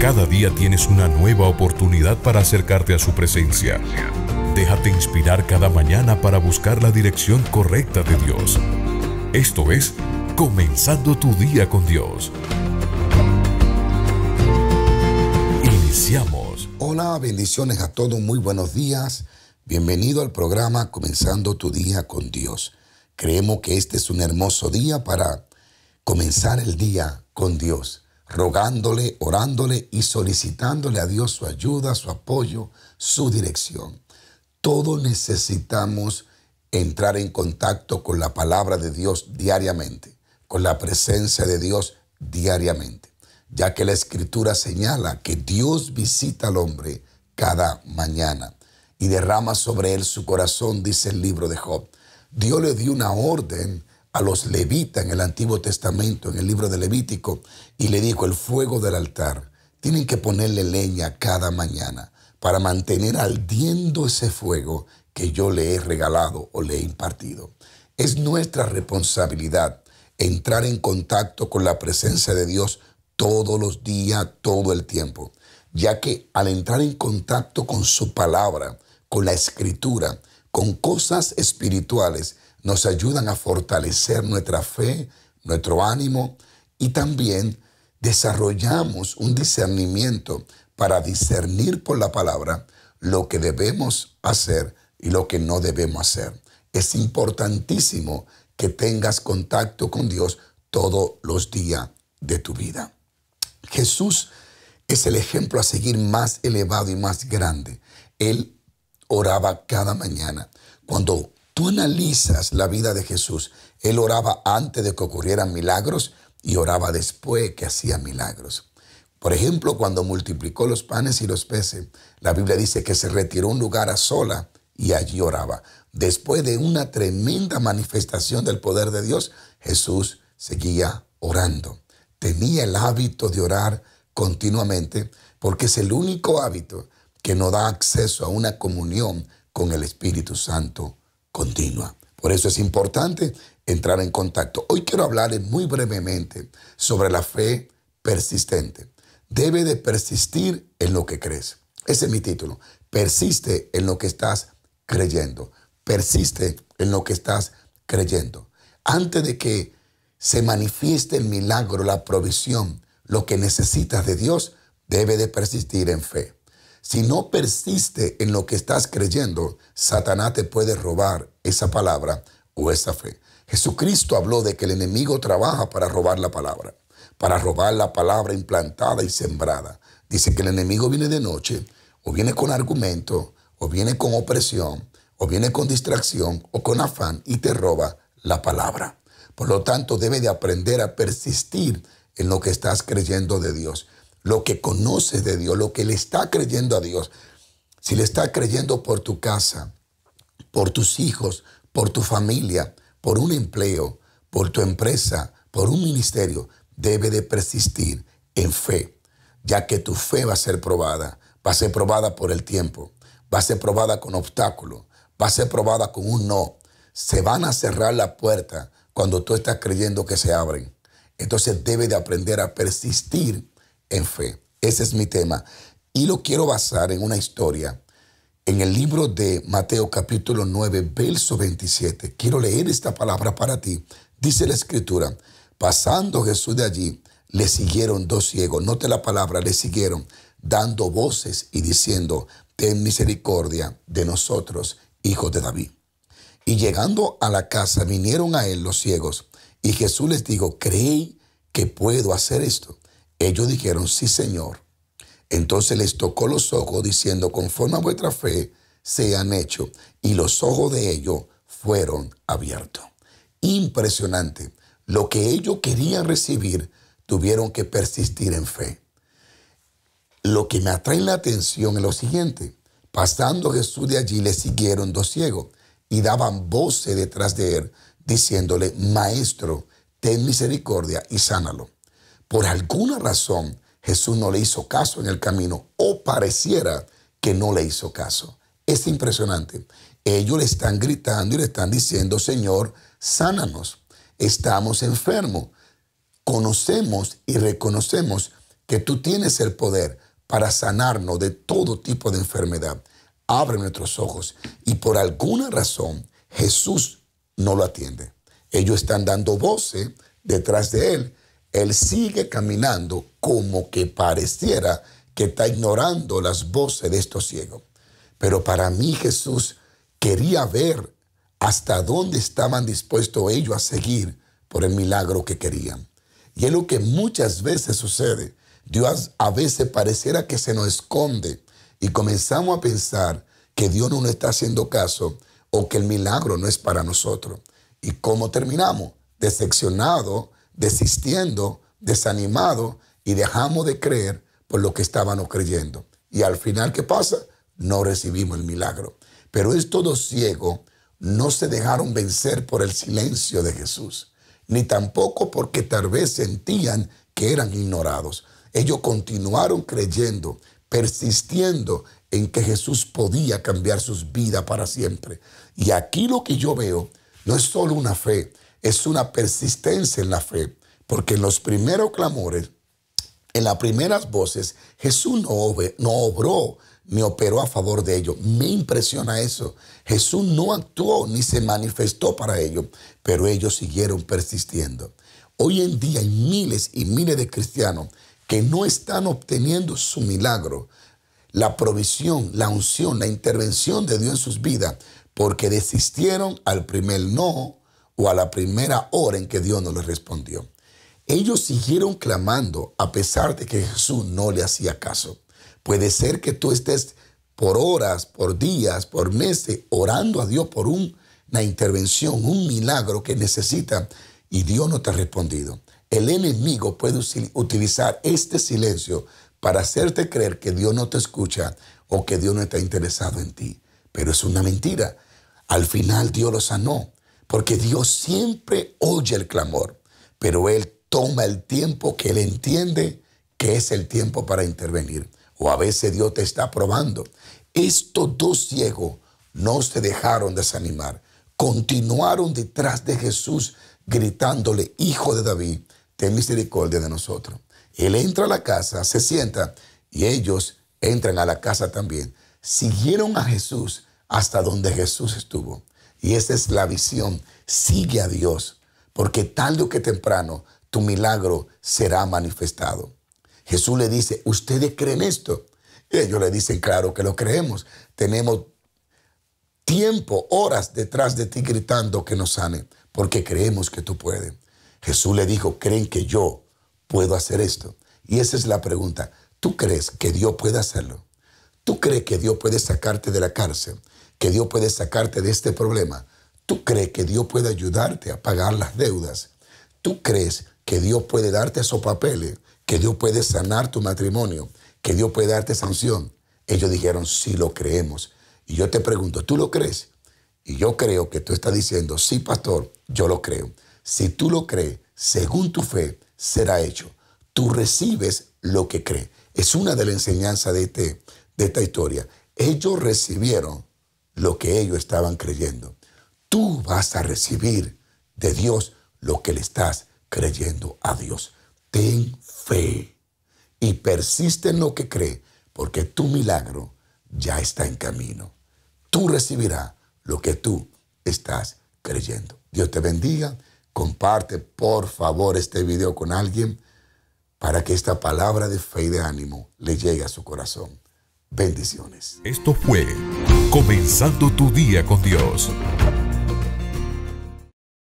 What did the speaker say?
Cada día tienes una nueva oportunidad para acercarte a su presencia. Déjate inspirar cada mañana para buscar la dirección correcta de Dios. Esto es Comenzando tu día con Dios. Iniciamos. Hola, bendiciones a todos, muy buenos días. Bienvenido al programa Comenzando tu día con Dios. Creemos que este es un hermoso día para comenzar el día con Dios rogándole, orándole y solicitándole a Dios su ayuda, su apoyo, su dirección. Todos necesitamos entrar en contacto con la palabra de Dios diariamente, con la presencia de Dios diariamente, ya que la escritura señala que Dios visita al hombre cada mañana y derrama sobre él su corazón, dice el libro de Job. Dios le dio una orden a los levitas en el Antiguo Testamento, en el libro de Levítico, y le dijo, el fuego del altar, tienen que ponerle leña cada mañana para mantener ardiendo ese fuego que yo le he regalado o le he impartido. Es nuestra responsabilidad entrar en contacto con la presencia de Dios todos los días, todo el tiempo, ya que al entrar en contacto con su palabra, con la escritura, con cosas espirituales, nos ayudan a fortalecer nuestra fe, nuestro ánimo y también desarrollamos un discernimiento para discernir por la palabra lo que debemos hacer y lo que no debemos hacer. Es importantísimo que tengas contacto con Dios todos los días de tu vida. Jesús es el ejemplo a seguir más elevado y más grande. Él oraba cada mañana. Cuando tú analizas la vida de Jesús, él oraba antes de que ocurrieran milagros y oraba después que hacía milagros. Por ejemplo, cuando multiplicó los panes y los peces, la Biblia dice que se retiró a un lugar a sola y allí oraba. Después de una tremenda manifestación del poder de Dios, Jesús seguía orando. Tenía el hábito de orar continuamente porque es el único hábito que nos da acceso a una comunión con el Espíritu Santo continua. Por eso es importante entrar en contacto. Hoy quiero hablarles muy brevemente sobre la fe persistente. Debe de persistir en lo que crees. Ese es mi título. Persiste en lo que estás creyendo. Persiste en lo que estás creyendo. Antes de que se manifieste el milagro, la provisión, lo que necesitas de Dios, debe de persistir en fe. Si no persiste en lo que estás creyendo, Satanás te puede robar esa palabra o esa fe. Jesucristo habló de que el enemigo trabaja para robar la palabra, para robar la palabra implantada y sembrada. Dice que el enemigo viene de noche, o viene con argumento, o viene con opresión, o viene con distracción, o con afán, y te roba la palabra. Por lo tanto, debe de aprender a persistir en lo que estás creyendo de Dios lo que conoces de Dios, lo que le está creyendo a Dios. Si le está creyendo por tu casa, por tus hijos, por tu familia, por un empleo, por tu empresa, por un ministerio, debe de persistir en fe, ya que tu fe va a ser probada, va a ser probada por el tiempo, va a ser probada con obstáculos, va a ser probada con un no. Se van a cerrar la puerta cuando tú estás creyendo que se abren. Entonces debe de aprender a persistir en fe. Ese es mi tema. Y lo quiero basar en una historia en el libro de Mateo capítulo 9, verso 27. Quiero leer esta palabra para ti. Dice la escritura, pasando Jesús de allí, le siguieron dos ciegos. Note la palabra, le siguieron, dando voces y diciendo, ten misericordia de nosotros, hijos de David. Y llegando a la casa, vinieron a él los ciegos. Y Jesús les dijo, creí que puedo hacer esto. Ellos dijeron, sí, Señor. Entonces les tocó los ojos diciendo, conforme a vuestra fe, se han hecho. Y los ojos de ellos fueron abiertos. Impresionante. Lo que ellos querían recibir, tuvieron que persistir en fe. Lo que me atrae la atención es lo siguiente. Pasando Jesús de allí, le siguieron dos ciegos y daban voces detrás de él, diciéndole, Maestro, ten misericordia y sánalo. Por alguna razón Jesús no le hizo caso en el camino o pareciera que no le hizo caso. Es impresionante. Ellos le están gritando y le están diciendo, Señor, sánanos. Estamos enfermos. Conocemos y reconocemos que tú tienes el poder para sanarnos de todo tipo de enfermedad. Abre nuestros ojos. Y por alguna razón Jesús no lo atiende. Ellos están dando voces detrás de él, él sigue caminando como que pareciera que está ignorando las voces de estos ciegos. Pero para mí Jesús quería ver hasta dónde estaban dispuestos ellos a seguir por el milagro que querían. Y es lo que muchas veces sucede. Dios a veces pareciera que se nos esconde y comenzamos a pensar que Dios no nos está haciendo caso o que el milagro no es para nosotros. ¿Y cómo terminamos? Decepcionado, desistiendo, desanimado y dejamos de creer por lo que estábamos creyendo. Y al final, ¿qué pasa? No recibimos el milagro. Pero estos dos ciegos no se dejaron vencer por el silencio de Jesús, ni tampoco porque tal vez sentían que eran ignorados. Ellos continuaron creyendo, persistiendo en que Jesús podía cambiar sus vidas para siempre. Y aquí lo que yo veo no es solo una fe, es una persistencia en la fe, porque en los primeros clamores, en las primeras voces, Jesús no, no obró ni operó a favor de ellos. Me impresiona eso. Jesús no actuó ni se manifestó para ellos, pero ellos siguieron persistiendo. Hoy en día hay miles y miles de cristianos que no están obteniendo su milagro, la provisión, la unción, la intervención de Dios en sus vidas, porque desistieron al primer no, o a la primera hora en que Dios no le respondió. Ellos siguieron clamando a pesar de que Jesús no le hacía caso. Puede ser que tú estés por horas, por días, por meses orando a Dios por una intervención, un milagro que necesita y Dios no te ha respondido. El enemigo puede utilizar este silencio para hacerte creer que Dios no te escucha o que Dios no está interesado en ti. Pero es una mentira. Al final Dios lo sanó porque Dios siempre oye el clamor, pero Él toma el tiempo que Él entiende que es el tiempo para intervenir. O a veces Dios te está probando. Estos dos ciegos no se dejaron desanimar, continuaron detrás de Jesús gritándole, Hijo de David, ten misericordia de nosotros. Él entra a la casa, se sienta y ellos entran a la casa también. Siguieron a Jesús hasta donde Jesús estuvo. Y esa es la visión. Sigue a Dios, porque tarde o que temprano tu milagro será manifestado. Jesús le dice, ¿ustedes creen esto? ellos le dicen, claro que lo creemos. Tenemos tiempo, horas detrás de ti gritando que nos sane, porque creemos que tú puedes. Jesús le dijo, ¿creen que yo puedo hacer esto? Y esa es la pregunta. ¿Tú crees que Dios puede hacerlo? ¿Tú crees que Dios puede sacarte de la cárcel? que Dios puede sacarte de este problema? ¿Tú crees que Dios puede ayudarte a pagar las deudas? ¿Tú crees que Dios puede darte esos papeles? ¿Que Dios puede sanar tu matrimonio? ¿Que Dios puede darte sanción? Ellos dijeron, sí lo creemos. Y yo te pregunto, ¿tú lo crees? Y yo creo que tú estás diciendo, sí, pastor, yo lo creo. Si tú lo crees, según tu fe, será hecho. Tú recibes lo que crees. Es una de las enseñanzas de, este, de esta historia. Ellos recibieron lo que ellos estaban creyendo. Tú vas a recibir de Dios lo que le estás creyendo a Dios. Ten fe y persiste en lo que cree, porque tu milagro ya está en camino. Tú recibirás lo que tú estás creyendo. Dios te bendiga. Comparte por favor este video con alguien para que esta palabra de fe y de ánimo le llegue a su corazón. Bendiciones. Esto fue Comenzando tu día con Dios.